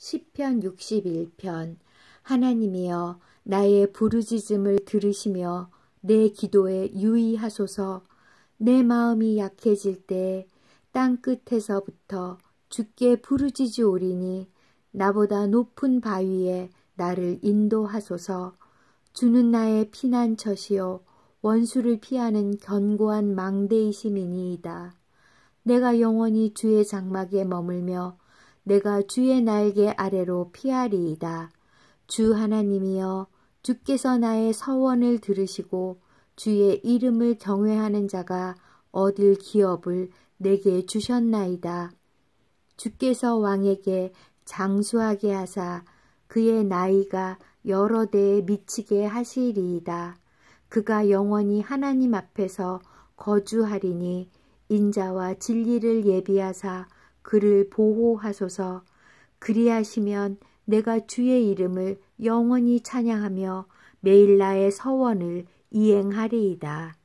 시편 61편 하나님이여 나의 부르짖음을 들으시며 내 기도에 유의하소서 내 마음이 약해질 때 땅 끝에서부터 죽게 부르짖으오리니 나보다 높은 바위에 나를 인도하소서 주는 나의 피난처시요 원수를 피하는 견고한 망대이시이니이다 내가 영원히 주의 장막에 머물며 내가 주의 날개 아래로 피하리이다. 주 하나님이여 주께서 나의 서원을 들으시고 주의 이름을 경외하는 자가 얻을 기업을 내게 주셨나이다. 주께서 왕에게 장수하게 하사 그의 나이가 여러 대에 미치게 하시리이다. 그가 영원히 하나님 앞에서 거주하리니 인자와 진리를 예비하사 그를 보호하소서 그리하시면 내가 주의 이름을 영원히 찬양하며 매일 나의 서원을 이행하리이다.